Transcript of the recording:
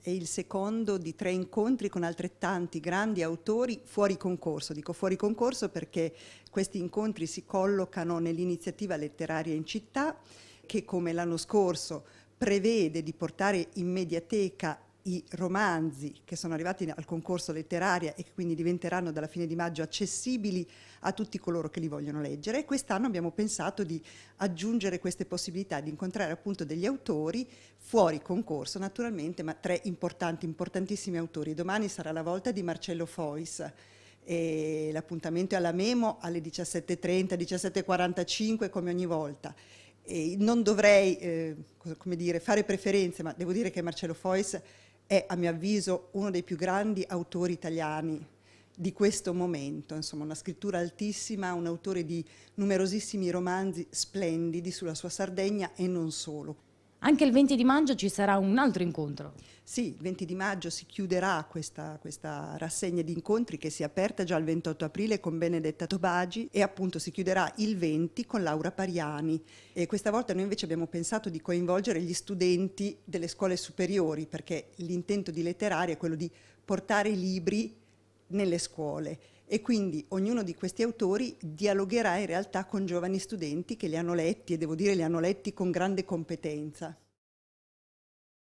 è il secondo di tre incontri con altrettanti grandi autori fuori concorso. Dico fuori concorso perché questi incontri si collocano nell'iniziativa letteraria in città che come l'anno scorso prevede di portare in mediateca i romanzi che sono arrivati al concorso letteraria e che quindi diventeranno dalla fine di maggio accessibili a tutti coloro che li vogliono leggere. Quest'anno abbiamo pensato di aggiungere queste possibilità di incontrare appunto degli autori fuori concorso naturalmente, ma tre importanti, importantissimi autori. Domani sarà la volta di Marcello Fois. l'appuntamento è alla Memo alle 17.30, 17.45 come ogni volta. E non dovrei eh, dire, fare preferenze, ma devo dire che Marcello Fois è a mio avviso uno dei più grandi autori italiani di questo momento, insomma una scrittura altissima, un autore di numerosissimi romanzi splendidi sulla sua Sardegna e non solo. Anche il 20 di maggio ci sarà un altro incontro. Sì, il 20 di maggio si chiuderà questa, questa, rassegna di incontri che si è aperta già il 28 aprile con Benedetta Tobagi e appunto si chiuderà il 20 con Laura Pariani. E questa volta noi invece abbiamo pensato di coinvolgere gli studenti delle scuole superiori perché l'intento di letterari è quello di portare i libri nelle scuole e quindi ognuno di questi autori dialogherà in realtà con giovani studenti che li hanno letti e devo dire li hanno letti con grande competenza.